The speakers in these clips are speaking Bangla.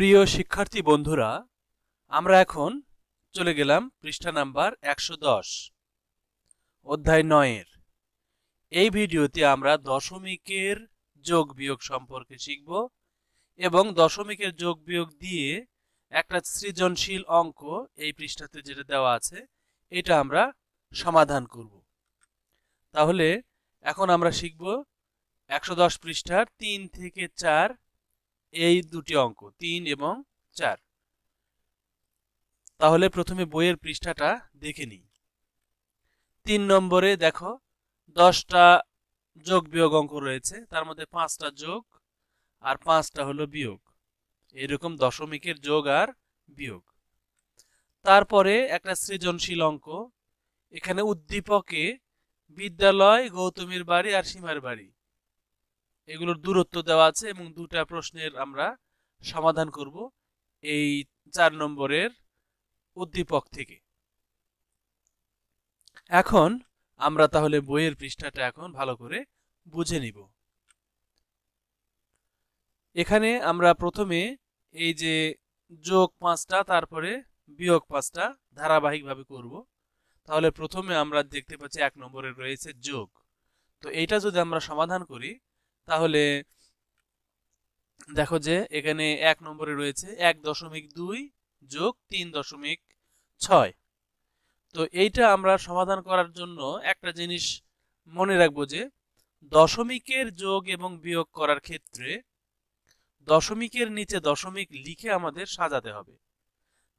প্রিয় শিক্ষার্থী বন্ধুরা আমরা এখন চলে গেলাম পৃষ্ঠা নাম্বার একশো দশ অধ্যায় নয়ের এই ভিডিওতে আমরা দশমিকের যোগ বিয়োগ সম্পর্কে শিখব এবং দশমিকের যোগ বিয়োগ দিয়ে একটা সৃজনশীল অঙ্ক এই পৃষ্ঠাতে যেটা দেওয়া আছে এটা আমরা সমাধান করব তাহলে এখন আমরা শিখব একশো দশ পৃষ্ঠার তিন থেকে চার এই দুটি অঙ্ক তিন এবং চার তাহলে প্রথমে বইয়ের পৃষ্ঠাটা দেখে নিই তিন নম্বরে দেখো দশটা যোগ বিয়োগ অঙ্ক রয়েছে তার মধ্যে পাঁচটা যোগ আর পাঁচটা হলো বিয়োগ এরকম দশমিকের যোগ আর বিয়োগ তারপরে একটা সৃজনশীল অঙ্ক এখানে উদ্দীপকে বিদ্যালয় গৌতমের বাড়ি আর সীমার বাড়ি এগুলোর দূরত্ব দেওয়া আছে এবং দুটা প্রশ্নের আমরা সমাধান করব এই চার নম্বরের উদ্দীপক থেকে এখন আমরা তাহলে বইয়ের পৃষ্ঠাটা এখন ভালো করে বুঝে নিব এখানে আমরা প্রথমে এই যে যোগ পাঁচটা তারপরে বিয়োগ পাঁচটা ধারাবাহিকভাবে করব তাহলে প্রথমে আমরা দেখতে পাচ্ছি এক নম্বরে রয়েছে যোগ তো এইটা যদি আমরা সমাধান করি তাহলে দেখো যে এখানে এক নম্বরে রয়েছে এক দশমিক দুই যোগ তিন দশমিক ছয় তো এইটা আমরা সমাধান করার জন্য একটা জিনিস মনে রাখবো যে দশমিকের যোগ এবং বিয়োগ করার ক্ষেত্রে দশমিকের নিচে দশমিক লিখে আমাদের সাজাতে হবে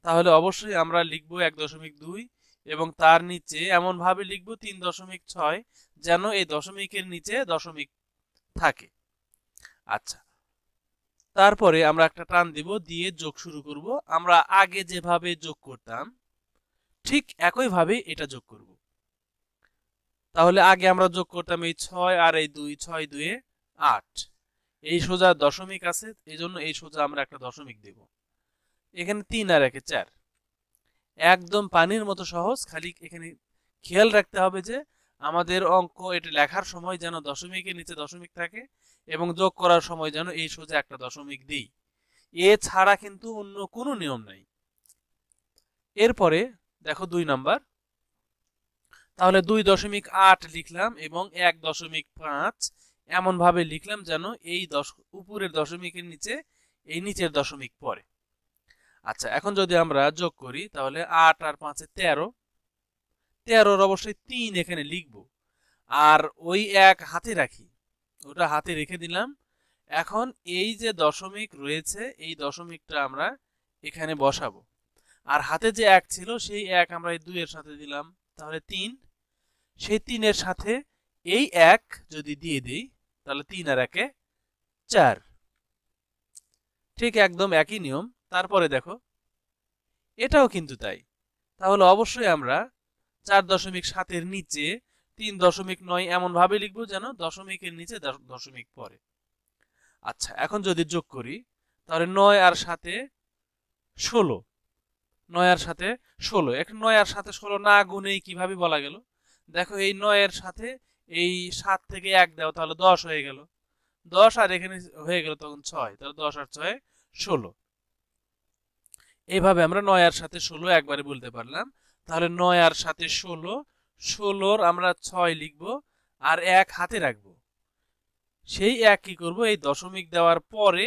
তাহলে অবশ্যই আমরা লিখব এক দশমিক দুই এবং তার নিচে এমনভাবে লিখব তিন দশমিক ছয় যেন এই দশমিকের নিচে দশমিক থাকে আচ্ছা তারপরে আমরা একটা টান দিব দিয়ে যোগ শুরু করব আমরা আগে যেভাবে যোগ করতাম ঠিক একইভাবে এটা যোগ করব তাহলে আগে আমরা যোগ করতাম এই ছয় আর এই দুই ছয় দুয়ে আট এই সোজা দশমিক আছে এই জন্য এই সোজা আমরা একটা দশমিক দেব এখানে তিন আর একে চার একদম পানির মতো সহজ খালি এখানে খেয়াল রাখতে হবে যে আমাদের অঙ্ক এটা লেখার সময় যেন দশমিকের নিচে দশমিক থাকে এবং যোগ করার সময় যেন এই সোজা একটা দশমিক দিই এ ছাড়া কিন্তু অন্য কোনো নিয়ম নাই এরপরে দেখো দুই নাম্বার তাহলে দুই দশমিক আট লিখলাম এবং এক দশমিক পাঁচ এমনভাবে লিখলাম যেন এই দশ উপরের দশমিকের নিচে এই নিচের দশমিক পরে আচ্ছা এখন যদি আমরা যোগ করি তাহলে আট আর পাঁচে তেরো তেরোর অবশ্যই তিন এখানে লিখব আর ওই এক হাতে রাখি ওটা হাতে রেখে দিলাম এখন এই যে দশমিক রয়েছে এই দশমিকটা আমরা এখানে বসাবো আর হাতে যে এক ছিল সেই এক আমরা এই দুইয়ের সাথে দিলাম তাহলে তিন সেই তিনের সাথে এই এক যদি দিয়ে দিই তাহলে তিন আর একে চার ঠিক একদম একই নিয়ম তারপরে দেখো এটাও কিন্তু তাই তাহলে অবশ্যই আমরা চার দশমিক সাতের নিচে তিন দশমিক নয় এমনভাবে লিখবো যেন দশমিকের নিচে দশমিক পরে আচ্ছা এখন যদি যোগ করি তাহলে নয় আর সাথে ষোলো নয় আর সাথে ষোলো এখন নয় আর সাথে ষোলো না গুনেই কিভাবে বলা গেল দেখো এই নয়ের সাথে এই সাত থেকে এক দাও তাহলে দশ হয়ে গেল দশ আর এখানে হয়ে গেল তখন ছয় তাহলে দশ আর ছয় ষোলো এইভাবে আমরা নয় আর সাথে ষোলো একবারে বলতে পারলাম তাহলে নয় আর সাথে ষোলো ষোলোর আমরা ছয় লিখব আর এক হাতে রাখব সেই এক কি করব এই দশমিক দেওয়ার পরে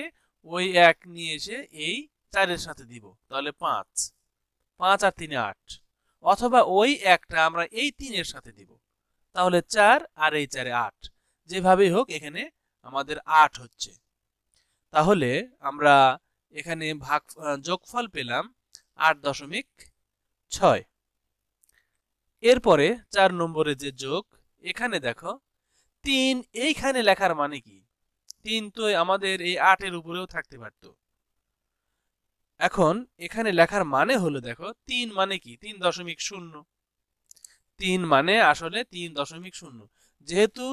ওই এক নিয়ে এসে এই চারের সাথে দিব তাহলে পাঁচ পাঁচ আর তিনে আট অথবা ওই একটা আমরা এই তিনের সাথে দিব তাহলে চার আর এই চারে আট যেভাবেই হোক এখানে আমাদের আট হচ্ছে তাহলে আমরা এখানে ভাগ যোগফল পেলাম আট দশমিক ছয় এরপরে চার নম্বরে যে যোগ এখানে দেখো তিন এইখানে লেখার মানে কি তিন তো আমাদের এই আটের উপরেও থাকতে পারত এখন এখানে লেখার মানে হলো দেখো তিন মানে কি তিন দশমিক শূন্য তিন মানে আসলে তিন দশমিক শূন্য যেহেতু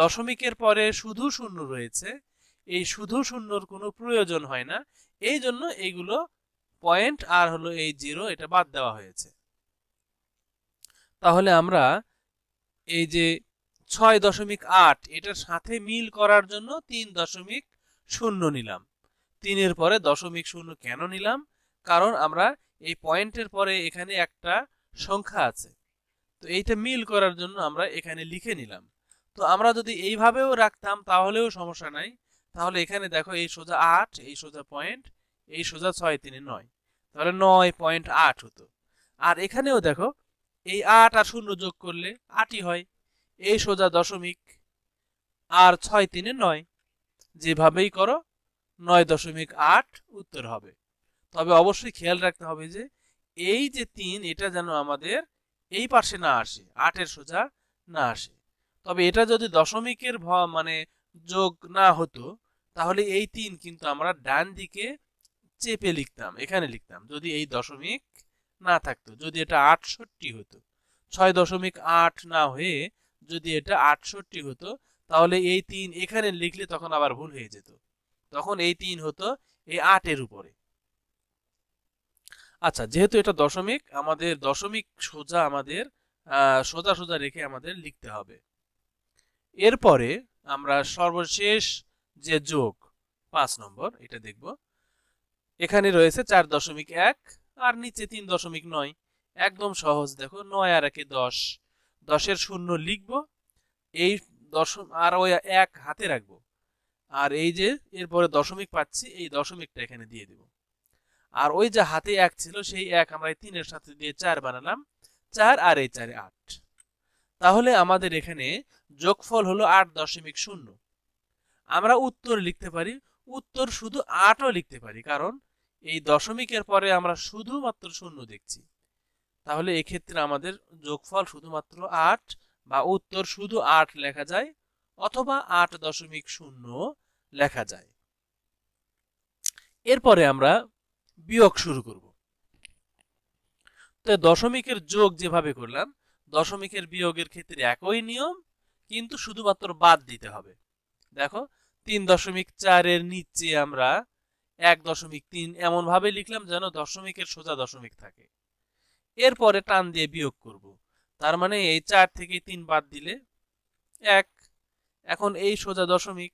দশমিকের পরে শুধু শূন্য রয়েছে এই শুধু শূন্যর কোনো প্রয়োজন হয় না এই জন্য এইগুলো পয়েন্ট আর হলো এই জিরো এটা বাদ দেওয়া হয়েছে তাহলে আমরা এই যে ছয় দশমিক আট এটার সাথে মিল করার জন্য তিন দশমিক শূন্য নিলাম তিনের পরে দশমিক শূন্য কেন নিলাম কারণ আমরা এই পয়েন্টের পরে এখানে একটা সংখ্যা আছে তো এইটা মিল করার জন্য আমরা এখানে লিখে নিলাম তো আমরা যদি এইভাবেও রাখতাম তাহলেও সমস্যা নাই তাহলে এখানে দেখো এই সোজা আট এই সোজা পয়েন্ট এই সোজা ছয় তিনে নয় তাহলে নয় পয়েন্ট আট হতো আর এখানেও দেখো এই আট আর শূন্য যোগ করলে আটই হয় এই সোজা দশমিক আর ছয় তিনে নয় যেভাবেই করো নয় দশমিক আট উত্তর হবে তবে অবশ্যই খেয়াল রাখতে হবে যে এই যে তিন এটা যেন আমাদের এই পাশে না আসে আটের সোজা না আসে তবে এটা যদি দশমিকের ভ মানে যোগ না হতো তাহলে এই তিন কিন্তু আমরা ডান দিকে চেপে লিখতাম এখানে লিখতাম যদি এই দশমিক না থাকতো যদি এটা আটষট্টি হতো ছয় দশমিক আট না হয়ে যদি এটা আটষট্টি হতো তাহলে এই তিন এখানে লিখলে তখন আবার ভুল হয়ে যেত তখন এই তিন হতো এই আটের উপরে আচ্ছা যেহেতু এটা দশমিক আমাদের দশমিক সোজা আমাদের সোজা সোজা রেখে আমাদের লিখতে হবে এরপরে আমরা সর্বশেষ যে যোগ পাঁচ নম্বর এটা দেখব এখানে রয়েছে চার দশমিক এক আর নিচে তিন দশমিক নয় একদম সহজ দেখো নয় আর একে দশ দশের শূন্য লিখব এই দশম আর ওই এক হাতে রাখবো আর এই যে এরপরে দশমিক পাচ্ছি এই দশমিকটা এখানে দিয়ে দেব আর ওই যে হাতে এক ছিল সেই এক আমরা তিনের সাথে দিয়ে চার বানালাম চার আর এই চারে আট তাহলে আমাদের এখানে যোগফল হলো আট দশমিক শূন্য আমরা উত্তর লিখতে পারি উত্তর শুধু আটও লিখতে পারি কারণ এই দশমিকের পরে আমরা শুধুমাত্র শূন্য দেখছি তাহলে এক্ষেত্রে আমাদের যোগফল শুধুমাত্র আট বা উত্তর শুধু আট লেখা যায় অথবা আট দশমিক শূন্য লেখা যায় এরপরে আমরা বিয়োগ শুরু করব তো দশমিকের যোগ যেভাবে করলাম দশমিকের বিয়োগের ক্ষেত্রে একই নিয়ম কিন্তু শুধুমাত্র বাদ দিতে হবে দেখো তিন দশমিক চারের নিচে আমরা এক দশমিক তিন এমনভাবে লিখলাম যেন দশমিকের সোজা দশমিক থাকে এরপরে টান দিয়ে বিয়োগ করব তার মানে এই চার থেকে তিন বাদ দিলে এক এখন এই সোজা দশমিক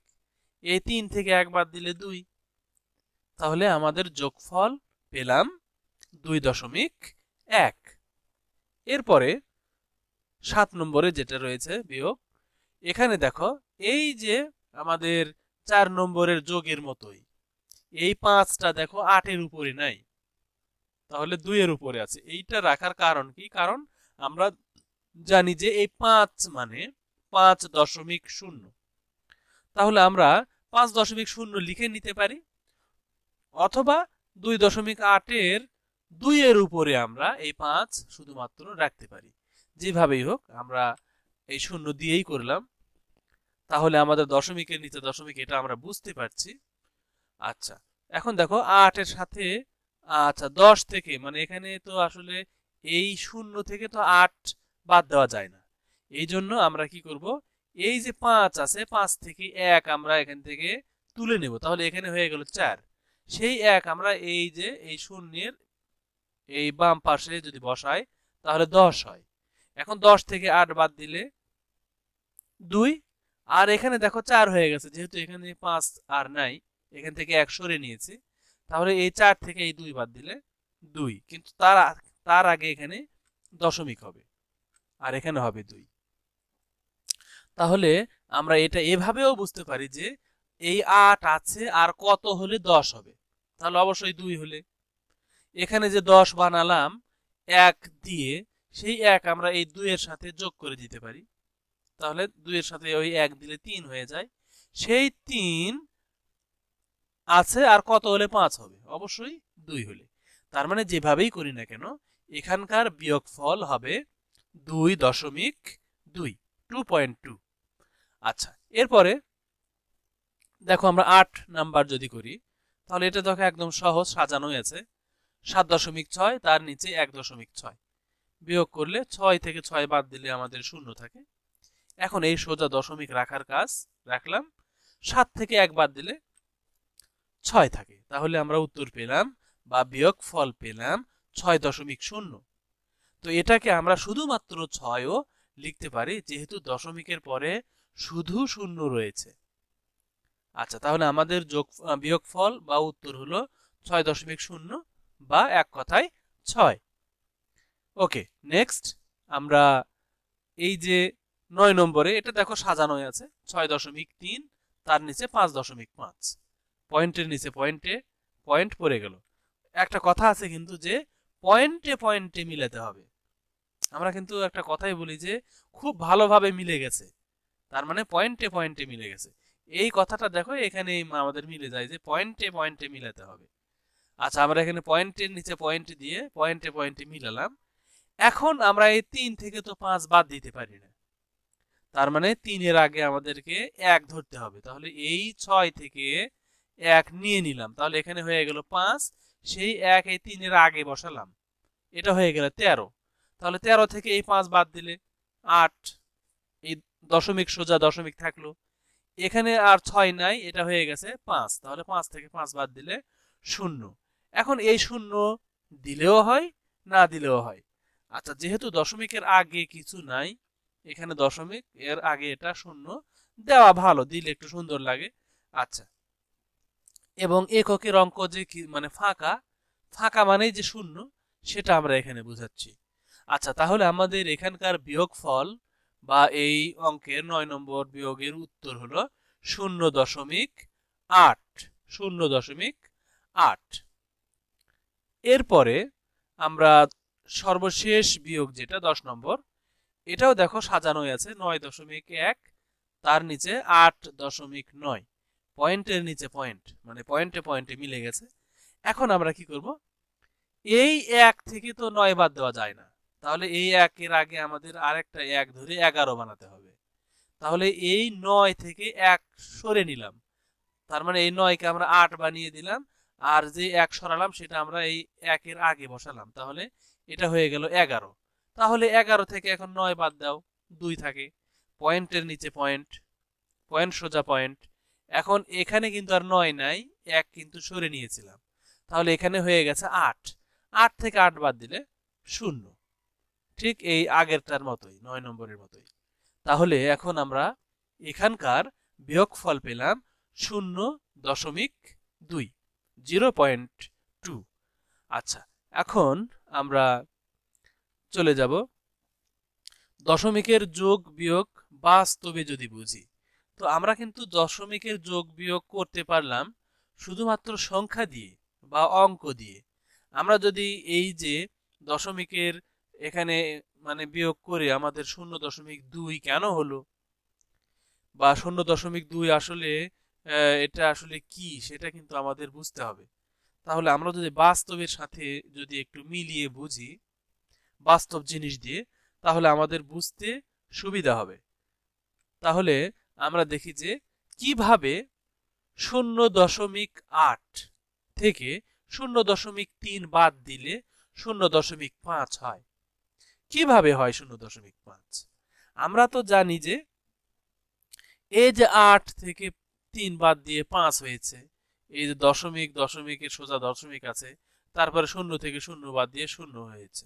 এই তিন থেকে এক বাদ দিলে দুই তাহলে আমাদের যোগফল পেলাম দুই দশমিক এক এরপরে সাত নম্বরে যেটা রয়েছে বিয়োগ এখানে দেখো এই যে আমাদের চার নম্বরের যোগের মতোই এই পাঁচটা দেখো আটের উপরে নাই তাহলে দুইয়ের উপরে আছে এইটা রাখার কারণ কি কারণ আমরা জানি যে এই পাঁচ মানে পাঁচ দশমিক শূন্য তাহলে আমরা পাঁচ দশমিক শূন্য লিখে নিতে পারি অথবা দুই দশমিক আটের দুইয়ের উপরে আমরা এই পাঁচ শুধুমাত্র রাখতে পারি যেভাবেই হোক আমরা এই শূন্য দিয়েই করলাম তাহলে আমাদের দশমিকের নিচে দশমিক এটা আমরা বুঝতে পারছি আচ্ছা এখন দেখো আটের সাথে আচ্ছা দশ থেকে মানে এখানে তো আসলে এই শূন্য থেকে তো আট বাদ দেওয়া যায় না এই জন্য আমরা কি করব এই যে পাঁচ আছে পাঁচ থেকে এক আমরা এখান থেকে তুলে নেব তাহলে এখানে হয়ে গেল চার সেই এক আমরা এই যে এই শূন্যের এই বাম পাশে যদি বসাই তাহলে দশ হয় এখন দশ থেকে আট বাদ দিলে দুই আর এখানে দেখো চার হয়ে গেছে যেহেতু এখানে পাঁচ আর নাই এখান থেকে এক সরে নিয়েছি তাহলে এই চার থেকে এই দুই বাদ দিলে দুই কিন্তু তার তার আগে এখানে দশমিক হবে আর এখানে হবে দুই তাহলে আমরা এটা এভাবেও বুঝতে পারি যে এই আট আছে আর কত হলে দশ হবে তাহলে অবশ্যই দুই হলে এখানে যে দশ বানালাম এক দিয়ে সেই এক আমরা এই দুইয়ের সাথে যোগ করে দিতে পারি তাহলে দুইয়ের সাথে ওই এক দিলে তিন হয়ে যায় সেই তিন আছে আর কত হলে পাঁচ হবে অবশ্যই দুই হলে তার মানে যেভাবেই করি না কেন এখানকার বিয়োগ ফল হবে দুই দশমিক দুই টু পয়েন্ট টু আচ্ছা এরপরে দেখো আমরা আট নাম্বার যদি করি তাহলে এটা দেখো একদম সহজ সাজানো আছে সাত দশমিক ছয় তার নিচে এক দশমিক ছয় বিয়োগ করলে ছয় থেকে ছয় বাদ দিলে আমাদের শূন্য থাকে এখন এই সোজা দশমিক রাখার কাজ রাখলাম সাত থেকে এক বাদ দিলে ছয় থাকে তাহলে আমরা উত্তর পেলাম বা বিয়োগ ফল পেলাম ছয় দশমিক শূন্য তো এটাকে আমরা শুধুমাত্র ছয়ও লিখতে পারি যেহেতু দশমিকের পরে শুধু শূন্য রয়েছে আচ্ছা তাহলে আমাদের যোগ বিয়োগ ফল বা উত্তর হলো ছয় দশমিক শূন্য বা এক কথায় ছয় ওকে নেক্সট আমরা এই যে নয় নম্বরে এটা দেখো সাজানোই আছে ছয় দশমিক তিন তার নিচে পাঁচ দশমিক পাঁচ পয়েন্টের নিচে পয়েন্টে পয়েন্ট পড়ে গেল একটা কথা আছে কিন্তু যে পয়েন্টে পয়েন্টে মিলাতে হবে আমরা কিন্তু একটা কথাই বলি যে খুব ভালোভাবে মিলে গেছে তার মানে পয়েন্টে পয়েন্টে মিলে গেছে এই কথাটা দেখো এখানে আমাদের মিলে যায় যে পয়েন্টে পয়েন্টে মিলাতে হবে আচ্ছা আমরা এখানে পয়েন্টের নিচে পয়েন্ট দিয়ে পয়েন্টে পয়েন্টে মিলালাম এখন আমরা এই তিন থেকে তো পাঁচ বাদ দিতে পারি না তার মানে তিনের আগে আমাদেরকে এক ধরতে হবে তাহলে এই ছয় থেকে এক নিয়ে নিলাম তাহলে এখানে হয়ে গেল পাঁচ সেই এক এই তিনের আগে বসালাম এটা হয়ে গেল তেরো তাহলে তেরো থেকে এই পাঁচ বাদ দিলে আট এই দশমিক সোজা দশমিক থাকলো এখানে আর ছয় নাই এটা হয়ে গেছে পাঁচ তাহলে পাঁচ থেকে পাঁচ বাদ দিলে শূন্য এখন এই শূন্য দিলেও হয় না দিলেও হয় আচ্ছা যেহেতু দশমিকের আগে কিছু নাই এখানে দশমিক এর আগে এটা শূন্য দেওয়া ভালো দিলে একটু সুন্দর লাগে আচ্ছা এবং এককের অঙ্ক যে কি মানে ফাঁকা ফাঁকা মানেই যে শূন্য সেটা আমরা এখানে বোঝাচ্ছি আচ্ছা তাহলে আমাদের এখানকার বিয়োগ ফল বা এই অঙ্কের নয় নম্বর বিয়োগের উত্তর হলো শূন্য দশমিক আট শূন্য দশমিক আট এরপরে আমরা সর্বশেষ বিয়োগ যেটা দশ নম্বর এটাও দেখো সাজানোই আছে নয় দশমিক এক তার নিচে আট দশমিক নয় পয়েন্টের নিচে পয়েন্ট মানে পয়েন্টে পয়েন্টে মিলে গেছে এখন আমরা কি করব এই এক থেকে তো নয় বাদ দেওয়া যায় না তাহলে এই একের আগে আমাদের আরেকটা এক ধরে এগারো বানাতে হবে তাহলে এই নয় থেকে এক সরে নিলাম তার মানে এই নয়কে আমরা আট বানিয়ে দিলাম আর যে এক সরালাম সেটা আমরা এই একের আগে বসালাম তাহলে এটা হয়ে গেল এগারো তাহলে এগারো থেকে এখন নয় বাদ দাও দুই থাকে পয়েন্টের নিচে পয়েন্ট পয়েন্ট সোজা পয়েন্ট এখন এখানে কিন্তু আর নয় নাই এক কিন্তু সরে নিয়েছিলাম তাহলে এখানে হয়ে গেছে আট আট থেকে আট বাদ দিলে শূন্য ঠিক এই আগেরটার মতোই নয় নম্বরের মতোই তাহলে এখন আমরা এখানকার বিয়োগ ফল পেলাম শূন্য দশমিক দুই জিরো পয়েন্ট টু আচ্ছা এখন আমরা চলে যাব দশমিকের যোগ বিয়োগ বাস্তবে যদি বুঝি তো আমরা কিন্তু দশমিকের যোগ বিয়োগ করতে পারলাম শুধুমাত্র সংখ্যা দিয়ে বা অঙ্ক দিয়ে আমরা যদি এই যে দশমিকের এখানে মানে বিয়োগ করে আমাদের শূন্য দশমিক দুই কেন হলো বা শূন্য দশমিক দুই আসলে এটা আসলে কি সেটা কিন্তু আমাদের বুঝতে হবে তাহলে আমরা যদি বাস্তবের সাথে যদি একটু মিলিয়ে বুঝি বাস্তব জিনিস দিয়ে তাহলে আমাদের বুঝতে সুবিধা হবে তাহলে আমরা দেখি যে কিভাবে শূন্য দশমিক আট থেকে শূন্য দশমিক তিন বাদ দিলে শূন্য দশমিক পাঁচ হয় কিভাবে হয় শূন্য দশমিক পাঁচ আমরা তো জানি যে এই যে আট থেকে তিন বাদ দিয়ে পাঁচ হয়েছে এই যে দশমিক দশমিকের সোজা দশমিক আছে তারপরে শূন্য থেকে শূন্য বাদ দিয়ে শূন্য হয়েছে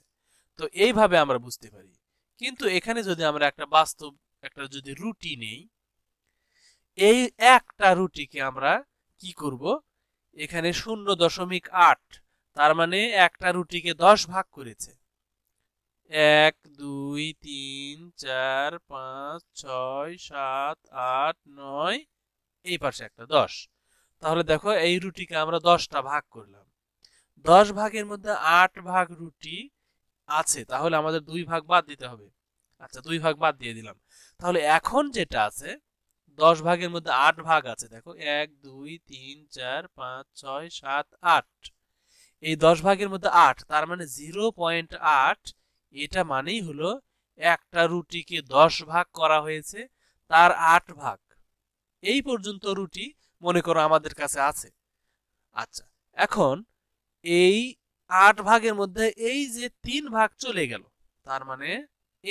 তো এইভাবে আমরা বুঝতে পারি কিন্তু এখানে যদি আমরা একটা বাস্তব একটা যদি রুটি নেই এই একটা রুটিকে আমরা কি করব এখানে শূন্য দশমিক আট তার মানে একটা রুটিকে দশ ভাগ করেছে এক দুই তিন চার পাঁচ ছয় সাত আট নয় এই পাশে একটা দশ তাহলে দেখো এই রুটিকে আমরা দশটা ভাগ করলাম দশ ভাগের মধ্যে আট ভাগ রুটি আছে তাহলে আমাদের দুই ভাগ বাদ দিতে হবে আচ্ছা দুই ভাগ বাদ দিয়ে দিলাম তাহলে এখন যেটা আছে দশ ভাগের মধ্যে আট ভাগ আছে দেখো এক দুই তিন চার পাঁচ ছয় সাত আট এই দশ ভাগের মধ্যে আট তার মানে জিরো পয়েন্ট আট এটা মানেই হলো একটা রুটিকে দশ ভাগ করা হয়েছে তার আট ভাগ এই পর্যন্ত রুটি মনে করো আমাদের কাছে আছে আচ্ছা এখন এই আট ভাগের মধ্যে এই যে তিন ভাগ চলে গেল তার মানে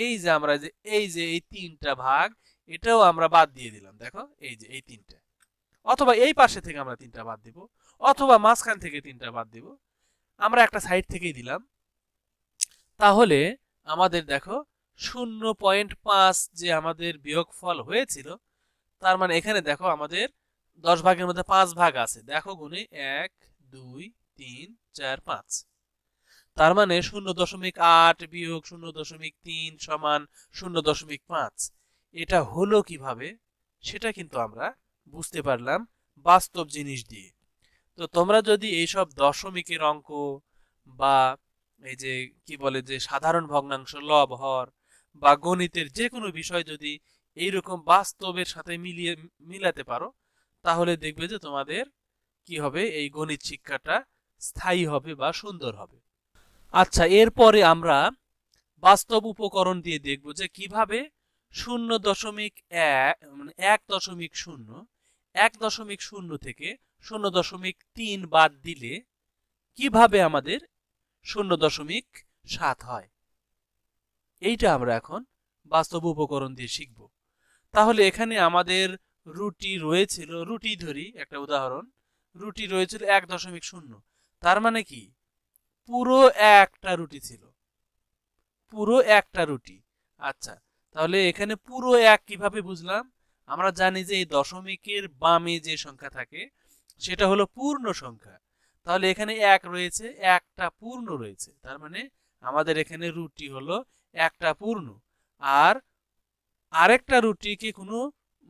এই যে আমরা যে এই যে এই তিনটা ভাগ এটাও আমরা বাদ দিয়ে দিলাম দেখো এই যে এই তিনটা অথবা এই পাশে থেকে আমরা তিনটা বাদ দিব অথবা মাঝখান থেকে তিনটা বাদ দিব আমরা একটা সাইড থেকেই দিলাম তাহলে আমাদের দেখো শূন্য পয়েন্ট পাঁচ যে আমাদের বিয়োগফল হয়েছিল তার মানে এখানে দেখো আমাদের দশ ভাগের মধ্যে পাঁচ ভাগ আছে দেখো গুনে এক দুই তিন চার পাঁচ তার মানে শূন্য দশমিক আট বিয়োগ শূন্য দশমিক তিন সমান শূন্য দশমিক পাঁচ এটা হলো কিভাবে সেটা কিন্তু আমরা বুঝতে পারলাম বাস্তব জিনিস দিয়ে তো তোমরা যদি এইসব দশমিকের অঙ্ক বা এই যে কি বলে যে সাধারণ ভগ্নাংশ লব হর বা গণিতের যে কোনো বিষয় যদি এইরকম বাস্তবের সাথে মিলিয়ে মিলাতে পারো তাহলে দেখবে যে তোমাদের কি হবে এই গণিত শিক্ষাটা স্থায়ী হবে বা সুন্দর হবে আচ্ছা এরপরে আমরা বাস্তব উপকরণ দিয়ে দেখব যে কিভাবে শূন্য দশমিক এক মানে এক দশমিক শূন্য এক দশমিক শূন্য থেকে শূন্য দশমিক তিন বাদ দিলে কিভাবে আমাদের শূন্য দশমিক সাত হয় এইটা আমরা এখন বাস্তব উপকরণ দিয়ে শিখব তাহলে এখানে আমাদের রুটি রয়েছিল রুটি ধরি একটা উদাহরণ রুটি রয়েছিল এক দশমিক শূন্য তার মানে কি পুরো একটা রুটি ছিল পুরো একটা রুটি আচ্ছা তাহলে এখানে পুরো এক কিভাবে বুঝলাম আমরা জানি যে এই দশমিকের বামে যে সংখ্যা থাকে সেটা হলো পূর্ণ সংখ্যা তাহলে এখানে এক রয়েছে একটা পূর্ণ রয়েছে তার মানে আমাদের এখানে রুটটি হলো একটা পূর্ণ আর আরেকটা রুটি কি কোনো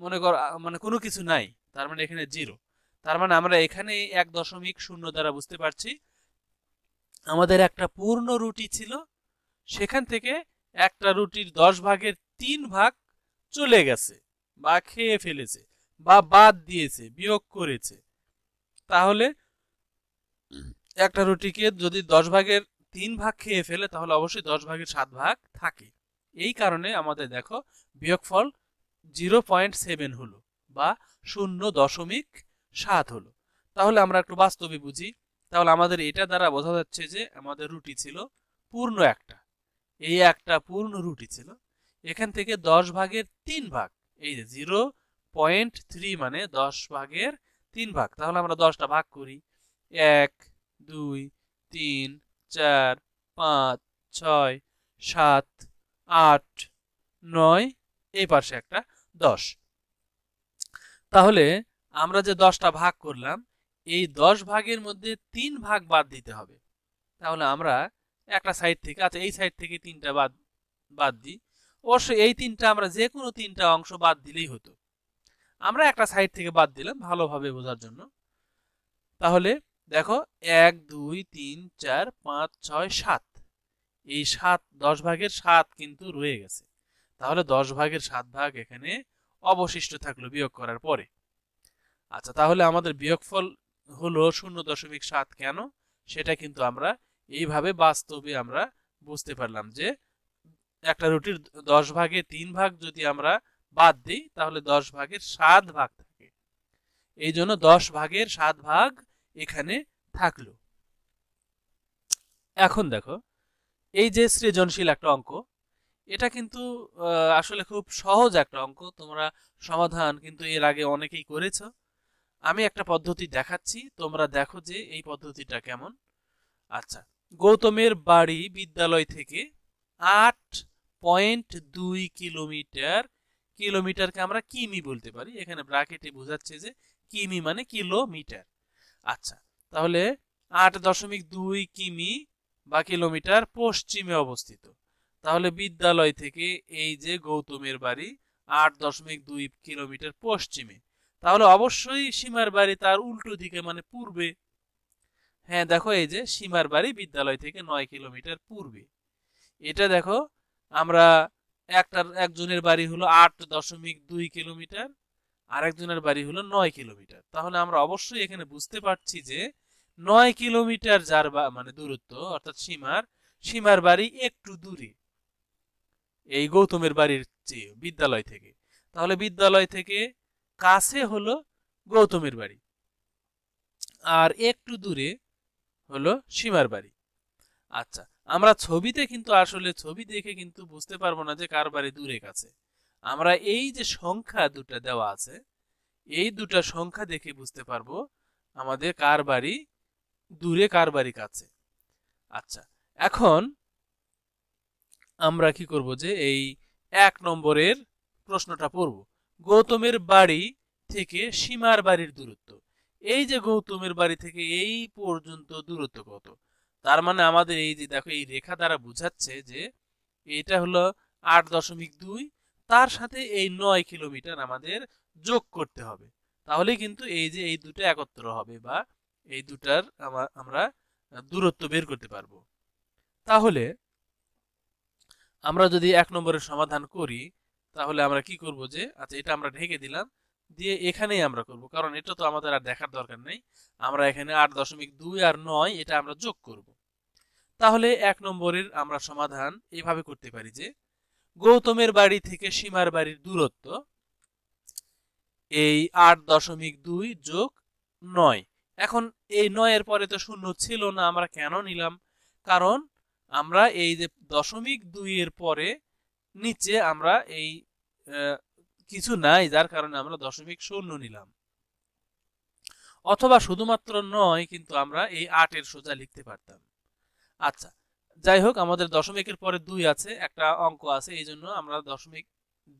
মনে কর মানে কোনো কিছু নাই তার মানে এখানে জিরো তার মানে আমরা এখানে এক দশমিক শূন্য দ্বারা বুঝতে পারছি আমাদের একটা পূর্ণ রুটি ছিল সেখান থেকে একটা রুটির দশ ভাগের তিন ভাগ চলে গেছে বা খেয়ে ফেলেছে বা বাদ দিয়েছে বিয়োগ করেছে তাহলে একটা রুটিকে যদি দশ ভাগের তিন ভাগ খেয়ে ফেলে তাহলে অবশ্যই দশ ভাগের সাত ভাগ থাকে এই কারণে আমাদের দেখো বিয়োগফল জিরো পয়েন্ট সেভেন হলো বা শূন্য দশমিক সাত হলো তাহলে আমরা একটু বাস্তবে বুঝি তাহলে আমাদের এটা দ্বারা বোঝা যাচ্ছে যে আমাদের রুটি ছিল পূর্ণ একটা এই একটা পূর্ণ রুটি ছিল এখান থেকে দশ ভাগের তিন ভাগ এই যে জিরো পয়েন্ট থ্রি মানে দশ ভাগের তিন ভাগ তাহলে আমরা দশটা ভাগ করি এক দুই তিন চার পাঁচ ছয় সাত আট নয় এই পাশে একটা দশ তাহলে আমরা যে দশটা ভাগ করলাম এই দশ ভাগের মধ্যে তিন ভাগ বাদ দিতে হবে তাহলে আমরা একটা সাইড থেকে আচ্ছা এই সাইড থেকে তিনটা বাদ বাদ দিই অবশ্যই এই তিনটা আমরা যে কোনো তিনটা অংশ বাদ দিলেই হতো আমরা একটা সাইড থেকে বাদ দিলাম ভালোভাবে বোঝার জন্য তাহলে দেখো এক দুই তিন চার পাঁচ ছয় সাত এই সাত দশ ভাগের সাত কিন্তু রয়ে গেছে তাহলে দশ ভাগের সাত ভাগ এখানে অবশিষ্ট থাকলো বিয়োগ করার পরে আচ্ছা তাহলে আমাদের বিয়োগফল হলো শূন্য দশমিক সাত কেন সেটা কিন্তু আমরা এইভাবে বাস্তবে আমরা বুঝতে পারলাম যে একটা রুটির দশ ভাগে তিন ভাগ যদি আমরা বাদ দিই তাহলে দশ ভাগের সাত ভাগ থাকে এই জন্য দশ ভাগের সাত ভাগ এখানে থাকলো এখন দেখো এই যে সৃজনশীল একটা অঙ্ক এটা কিন্তু আসলে খুব সহজ একটা অঙ্ক তোমরা সমাধান কিন্তু এর আগে অনেকেই করেছ আমি একটা পদ্ধতি দেখাচ্ছি তোমরা দেখো যে এই পদ্ধতিটা কেমন আচ্ছা গৌতমের বাড়ি বিদ্যালয় থেকে আট পয়েন্ট দুই কিলোমিটার কিলোমিটারকে আমরা কিমি বলতে পারি এখানে ব্রাকেটে বোঝাচ্ছে যে কিমি মানে কিলোমিটার আচ্ছা তাহলে আট দশমিক দুই কিমি বা কিলোমিটার পশ্চিমে অবস্থিত তাহলে বিদ্যালয় থেকে এই যে গৌতমের বাড়ি আট দশমিক দুই কিলোমিটার পশ্চিমে তাহলে অবশ্যই সীমার বাড়ি তার উল্টো দিকে মানে পূর্বে হ্যাঁ দেখো এই যে সীমার বাড়ি বিদ্যালয় থেকে নয় কিলোমিটার পূর্বে এটা দেখো আমরা একটার একজনের বাড়ি হলো আট দশমিক দুই কিলোমিটার আরেকজনের বাড়ি হলো নয় কিলোমিটার তাহলে আমরা অবশ্যই এখানে বুঝতে পারছি যে নয় কিলোমিটার যার মানে দূরত্ব অর্থাৎ সীমার সীমার বাড়ি একটু দূরে এই গৌতমের বাড়ির চেয়ে বিদ্যালয় থেকে তাহলে বিদ্যালয় থেকে কাছে হলো গৌতমের বাড়ি আর একটু দূরে হলো সীমার বাড়ি আচ্ছা আমরা ছবিতে কিন্তু আসলে ছবি দেখে কিন্তু বুঝতে পারবো না যে কার বাড়ি দূরে কাছে আমরা এই যে সংখ্যা দুটা দেওয়া আছে এই দুটা সংখ্যা দেখে বুঝতে পারবো আমাদের কার বাড়ি দূরে কার বাড়ি কাছে আচ্ছা এখন আমরা কি করব যে এই এক নম্বরের প্রশ্নটা পড়ব গৌতমের বাড়ি থেকে সীমার বাড়ির দূরত্ব এই যে গৌতমের বাড়ি থেকে এই পর্যন্ত দূরত্ব কত তার মানে আমাদের এই যে দেখো এই রেখা দ্বারা বুঝাচ্ছে যে এটা হলো আট দশমিক দুই তার সাথে এই নয় কিলোমিটার আমাদের যোগ করতে হবে তাহলে কিন্তু এই যে এই দুটো একত্র হবে বা এই দুটার আমরা দূরত্ব বের করতে পারব তাহলে আমরা যদি এক নম্বরের সমাধান করি তাহলে আমরা কি করব যে আচ্ছা এটা আমরা ঢেকে দিলাম দিয়ে এখানেই আমরা করব কারণ এটা তো আমাদের আর দেখার দরকার নেই আমরা এখানে আট দশমিক দুই আর নয় এটা আমরা যোগ করব তাহলে এক নম্বরের আমরা সমাধান এভাবে করতে পারি যে গৌতমের বাড়ি থেকে সীমার বাড়ির দূরত্ব এই আট দশমিক দুই যোগ নয় এখন এই নয়ের পরে তো শূন্য ছিল না আমরা কেন নিলাম কারণ আমরা এই যে দশমিক দুইয়ের পরে নিচে আমরা এই কিছু নাই যার কারণে আমরা দশমিক শূন্য নিলাম অথবা শুধুমাত্র নয় কিন্তু আমরা এই আটের সোজা লিখতে পারতাম আচ্ছা যাই হোক আমাদের দশমিকের পরে দুই আছে একটা অঙ্ক আছে এই জন্য আমরা দশমিক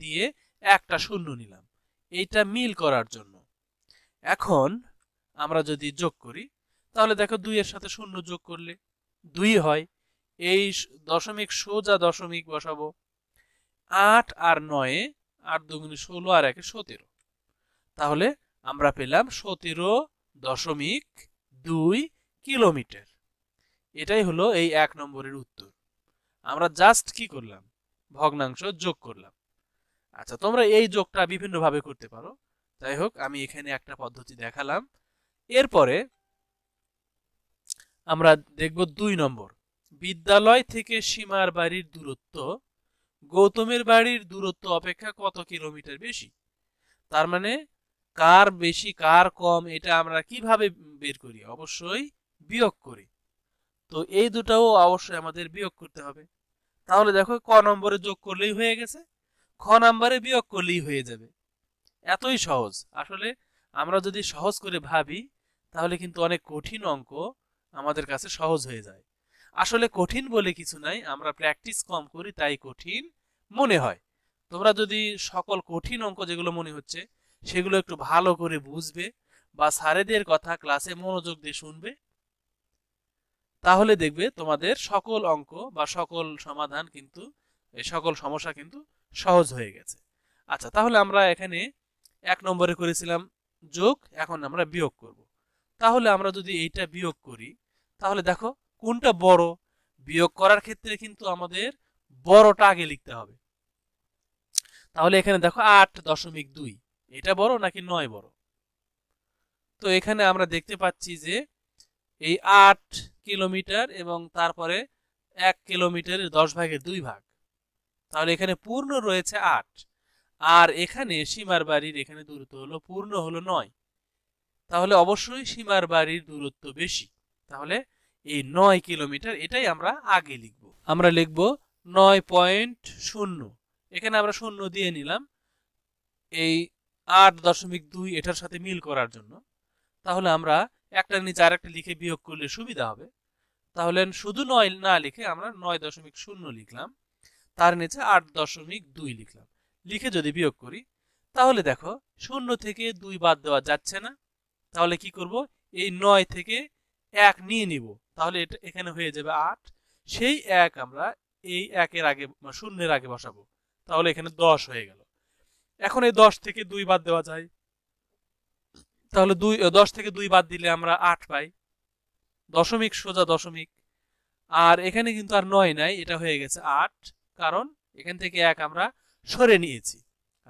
দিয়ে একটা শূন্য নিলাম এইটা মিল করার জন্য এখন আমরা যদি যোগ করি তাহলে দেখো দুইয়ের সাথে শূন্য যোগ করলে দুই হয় এই দশমিক সোজা দশমিক বসাবো আট আর নয়ে আট দুগুণে ষোলো আর একে সতেরো তাহলে আমরা পেলাম সতেরো দশমিক দুই কিলোমিটার এটাই হলো এই এক নম্বরের উত্তর আমরা জাস্ট কি করলাম ভগ্নাংশ যোগ করলাম আচ্ছা তোমরা এই যোগটা বিভিন্নভাবে করতে পারো যাই হোক আমি এখানে একটা পদ্ধতি দেখালাম এরপরে আমরা দেখব দুই নম্বর বিদ্যালয় থেকে সীমার বাড়ির দূরত্ব গৌতমের বাড়ির দূরত্ব অপেক্ষা কত কিলোমিটার বেশি তার মানে কার বেশি কার কম এটা আমরা কিভাবে বের করি অবশ্যই বিয়োগ করি তো এই দুটাও অবশ্যই আমাদের বিয়োগ করতে হবে তাহলে দেখো ক নম্বরে যোগ করলেই হয়ে গেছে খ নম্বরে বিয়োগ করলেই হয়ে যাবে এতই সহজ আসলে আমরা যদি সহজ করে ভাবি তাহলে কিন্তু অনেক কঠিন অঙ্ক আমাদের কাছে সহজ হয়ে যায় আসলে কঠিন বলে কিছু নাই আমরা প্র্যাকটিস কম করি তাই কঠিন মনে হয় তোমরা যদি সকল কঠিন অঙ্ক যেগুলো মনে হচ্ছে সেগুলো একটু ভালো করে বুঝবে বা সারেদের কথা ক্লাসে মনোযোগ দিয়ে শুনবে তাহলে দেখবে তোমাদের সকল অঙ্ক বা সকল সমাধান কিন্তু সকল সমস্যা কিন্তু সহজ হয়ে গেছে আচ্ছা তাহলে আমরা এখানে এক নম্বরে করেছিলাম যোগ এখন আমরা বিয়োগ করব তাহলে আমরা যদি এইটা বিয়োগ করি তাহলে দেখো কোনটা বড় বিয়োগ করার ক্ষেত্রে কিন্তু আমাদের বড়টা আগে লিখতে হবে তাহলে এখানে দেখো আট দশমিক দুই এটা বড় নাকি নয় বড় তো এখানে আমরা দেখতে পাচ্ছি যে এই আট কিলোমিটার এবং তারপরে এক কিলোমিটার দশ ভাগের দুই ভাগ তাহলে এখানে পূর্ণ রয়েছে আট আর এখানে সীমার বাড়ির এখানে দূরত্ব হলো পূর্ণ হলো নয় তাহলে অবশ্যই সীমার বাড়ির দূরত্ব বেশি তাহলে এই নয় কিলোমিটার এটাই আমরা আগে লিখব আমরা লিখব নয় পয়েন্ট শূন্য এখানে আমরা শূন্য দিয়ে নিলাম এই আট দশমিক দুই এটার সাথে মিল করার জন্য তাহলে আমরা একটা নিচে আর একটা লিখে বিয়োগ করলে সুবিধা হবে তাহলে শুধু নয় না লিখে আমরা নয় দশমিক শূন্য লিখলাম তার নিচে আট দশমিক দুই লিখলাম লিখে যদি বিয়োগ করি তাহলে দেখো শূন্য থেকে দুই বাদ দেওয়া যাচ্ছে না তাহলে কি করব এই নয় থেকে এক নিয়ে নিব তাহলে এটা এখানে হয়ে যাবে আট সেই এক আমরা এই একের আগে শূন্যের আগে বসাবো তাহলে এখানে দশ হয়ে গেল এখন এই দশ থেকে দুই বাদ দেওয়া যায় তাহলে দুই দশ থেকে দুই বাদ দিলে আমরা আট পাই দশমিক সোজা দশমিক আর এখানে কিন্তু আর নয় নাই এটা হয়ে গেছে আট কারণ এখান থেকে এক আমরা সরে নিয়েছি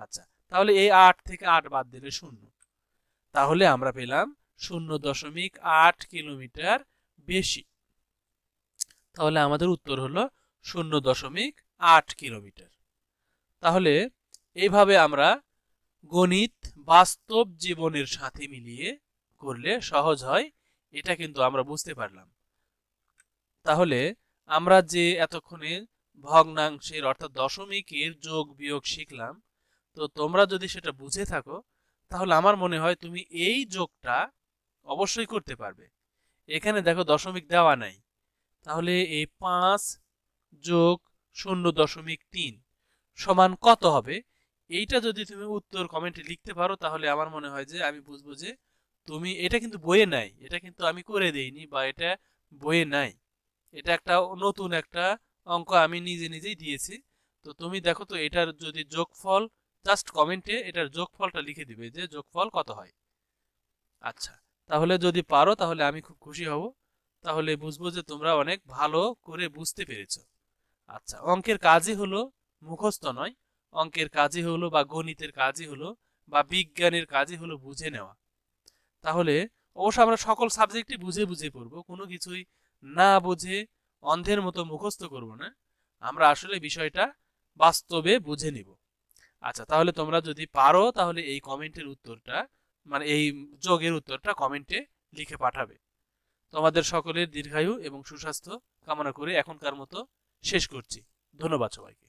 আচ্ছা তাহলে এই আট থেকে আট বাদ দিলে শূন্য তাহলে আমরা পেলাম শূন্য দশমিক আট কিলোমিটার বেশি তাহলে আমাদের উত্তর হলো শূন্য দশমিক আট কিলোমিটার তাহলে এইভাবে আমরা গণিত বাস্তব জীবনের সাথে মিলিয়ে করলে সহজ হয় এটা কিন্তু আমরা বুঝতে পারলাম তাহলে আমরা যে এতক্ষণে ভগ্নাংশের অর্থাৎ দশমিকের যোগ বিয়োগ শিখলাম তো তোমরা যদি সেটা বুঝে থাকো তাহলে আমার মনে হয় তুমি এই যোগটা অবশ্যই করতে পারবে এখানে দেখো দশমিক দেওয়া নাই তাহলে এই পাঁচ যোগ শূন্য দশমিক তিন সমান কত হবে এইটা যদি তুমি উত্তর কমেন্টে লিখতে পারো তাহলে আমার মনে হয় যে আমি বুঝবো যে তুমি এটা কিন্তু বইয়ে নাই এটা কিন্তু আমি করে দেইনি বা এটা বইয়ে নাই এটা একটা নতুন একটা অঙ্ক আমি নিজে নিজেই দিয়েছি তো তুমি দেখো তো এটার যদি যোগফল জাস্ট কমেন্টে এটার যোগফলটা লিখে দিবে যে যোগফল কত হয় আচ্ছা তাহলে যদি পারো তাহলে আমি খুব খুশি হব তাহলে বুঝবো যে তোমরা অনেক ভালো করে বুঝতে পেরেছ আচ্ছা অঙ্কের কাজই হলো মুখস্থ নয় অঙ্কের কাজই হলো বা গণিতের কাজই হলো বা বিজ্ঞানের কাজই হলো বুঝে নেওয়া তাহলে অবশ্য আমরা সকল সাবজেক্টই বুঝে বুঝে পড়ব কোনো কিছুই না বুঝে অন্ধের মতো মুখস্থ করব না আমরা আসলে বিষয়টা বাস্তবে বুঝে নিব আচ্ছা তাহলে তোমরা যদি পারো তাহলে এই কমেন্টের উত্তরটা মানে এই যোগের উত্তরটা কমেন্টে লিখে পাঠাবে তোমাদের সকলের দীর্ঘায়ু এবং সুস্বাস্থ্য কামনা করে এখনকার মতো শেষ করছি ধন্যবাদ সবাইকে